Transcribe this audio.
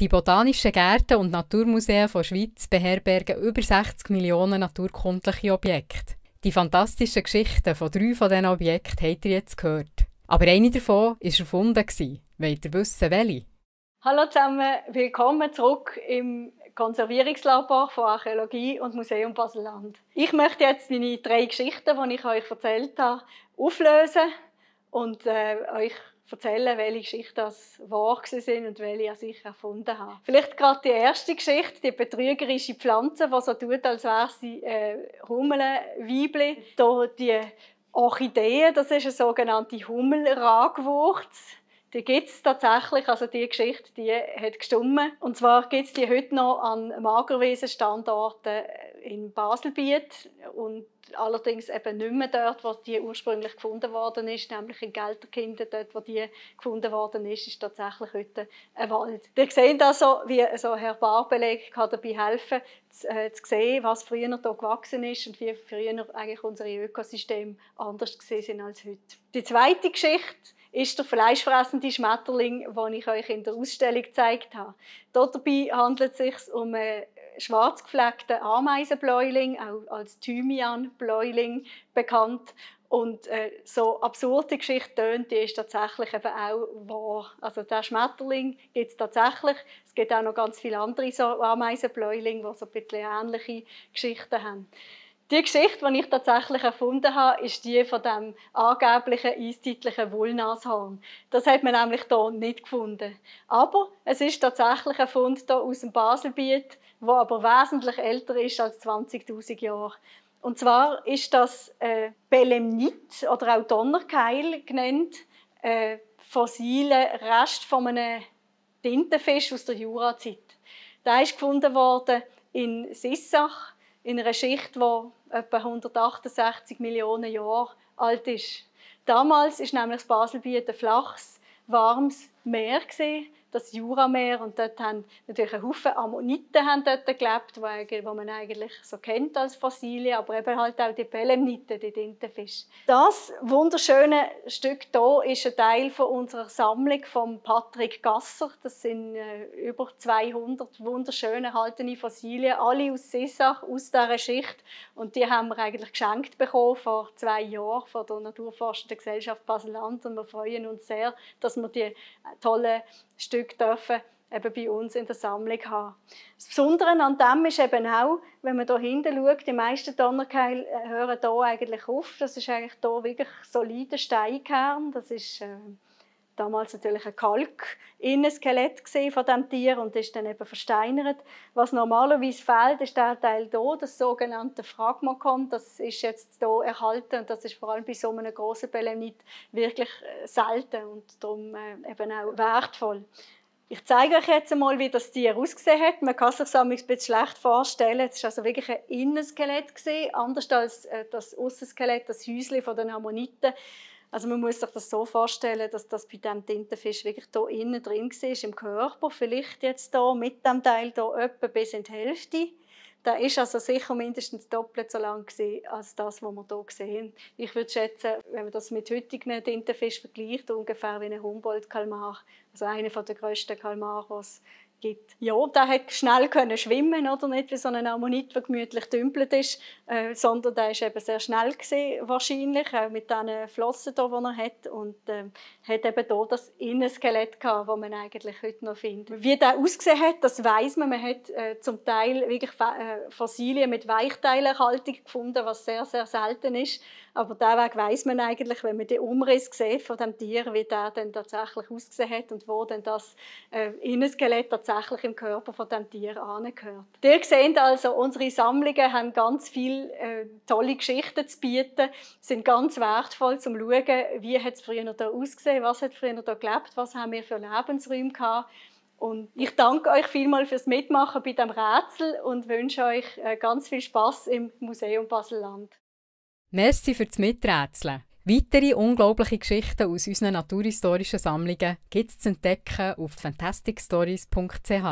Die botanischen Gärten und Naturmuseen von Schweiz beherbergen über 60 Millionen naturkundliche Objekte. Die fantastischen Geschichten von drei von diesen Objekten habt ihr jetzt gehört. Aber eine davon war erfunden. Wollt ihr wissen, welche? Hallo zusammen, willkommen zurück im Konservierungslabor von Archäologie und Museum Baselland. Ich möchte jetzt meine drei Geschichten, die ich euch erzählt habe, auflösen und äh, euch erzählen, welche Geschichten das wahr sind und welche ich sicher erfunden habe. Vielleicht gerade die erste Geschichte, die betrügerische Pflanze, die so tut, als wäre sie äh, Hummeln, die Orchidee, das ist eine sogenannte Hummelragwurz. Die gibt es tatsächlich, also die Geschichte, die hat gestummen. Und zwar gibt es die heute noch an Magerwesen-Standorten in Baselbiet und allerdings eben nicht mehr dort, wo die ursprünglich gefunden worden ist, nämlich in Gelterkinden, dort, wo die gefunden worden ist, ist tatsächlich heute ein Wald. Wir sehen also, wie so Herr Barbeleg kann dabei helfen, zu, äh, zu sehen, was früher hier gewachsen ist und wie früher eigentlich unsere Ökosysteme anders gesehen sind als heute. Die zweite Geschichte ist der fleischfressende Schmetterling, den ich euch in der Ausstellung gezeigt habe. Dabei handelt es sich um eine äh, schwarz gefleckten Ameisenbläuling, auch als Thymianbläuling bekannt. Und äh, so absurde Geschichte tönt, die ist tatsächlich eben auch wahr. Also der Schmetterling gibt es tatsächlich. Es gibt auch noch ganz viele andere so Ameisenbläuling, die so ein bisschen ähnliche Geschichten haben. Die Geschichte, die ich tatsächlich erfunden habe, ist die von dem angeblichen eiszeitlichen Wollnashorn. Das hat man nämlich hier nicht gefunden. Aber es ist tatsächlich ein Fund hier aus dem Baselbiet, wo aber wesentlich älter ist als 20.000 Jahre. Und zwar ist das äh, Belemnit oder auch Donnerkeil genannt, äh, fossile Rest von einem Tintenfisch aus der Jurazeit. Der ist gefunden worden in Sissach in einer Schicht, die etwa 168 Millionen Jahre alt ist. Damals war nämlich das Baselbiet ein flaches, warmes Meer gewesen, das Jurameer und dort haben natürlich ein Haufen Ammoniten haben dort gelebt, die man eigentlich so kennt als Fossilien, aber eben halt auch die Belemniten, die Tintenfische. Das wunderschöne Stück hier ist ein Teil von unserer Sammlung von Patrick Gasser. Das sind äh, über 200 wunderschöne erhaltene Fossilien, alle aus Sissach, aus dieser Schicht. Und die haben wir eigentlich geschenkt bekommen vor zwei Jahren von der Naturforschenden Gesellschaft Basel-Land und wir freuen uns sehr, dass wir die äh, tollen Stücke Stück dürfen eben bei uns in der Sammlung haben. Das Besondere an dem ist eben auch, wenn man hier hinten schaut, die meisten Donnerkeile äh, hören hier eigentlich auf. Das ist eigentlich hier wirklich solider Steinkern. Das ist, äh, damals natürlich ein Kalk Innenskelett gesehen von dem Tier und ist dann eben versteinert. Was normalerweise fehlt, ist der Teil hier, das sogenannte Phragmacon. Das ist jetzt hier erhalten und das ist vor allem bei so einem grossen Belemnit wirklich äh, selten und darum äh, eben auch wertvoll. Ich zeige euch jetzt einmal, wie das Tier ausgesehen hat. Man kann sich das ein bisschen schlecht vorstellen. Es war also wirklich ein Innenskelett, anders als äh, das Aussenskelett, das Häuschen der Ammoniten also man muss sich das so vorstellen, dass das bei dem Tintenfisch wirklich da innen drin war, im Körper, vielleicht jetzt hier mit dem Teil da etwa bis in die Hälfte. Da ist also sicher mindestens doppelt so lang gewesen, als das, was wir hier sehen. Ich würde schätzen, wenn man das mit heutigen Tintenfisch vergleicht, ungefähr wie ein Humboldt-Kalmar, also einer der grössten Kalmar, gibt. Ja, der hat schnell können schwimmen, oder nicht wie so ein Ammonit, der gemütlich dümpelt ist, äh, sondern der ist eben sehr schnell gewesen, wahrscheinlich, auch mit diesen Flossen hier, die er hat und ähm, hat eben hier das Innenskelett gehabt, das man eigentlich heute noch findet. Wie der ausgesehen hat, das weiß man. Man hat äh, zum Teil wirklich äh, Fossilien mit Weichteilenhaltung gefunden, was sehr, sehr selten ist. Aber diesen Weg weiß man eigentlich, wenn man den Umriss sieht von dem Tier, wie der dann tatsächlich ausgesehen hat und wo dann das äh, Innenskelett tatsächlich im Körper von dem Tier angehört. Ihr seht also, unsere Sammlungen haben ganz viele äh, tolle Geschichten zu bieten, sind ganz wertvoll zum schauen, wie hat es früher noch da ausgesehen, was hat früher noch da gelebt, was haben wir für Lebensräume gehabt. Und ich danke euch vielmals fürs Mitmachen bei dem Rätsel und wünsche euch äh, ganz viel Spaß im Museum Baselland. Merci fürs Miträtseln. Weitere unglaubliche Geschichten aus unseren naturhistorischen Sammlungen gibt es zu entdecken auf fantasticstories.ch.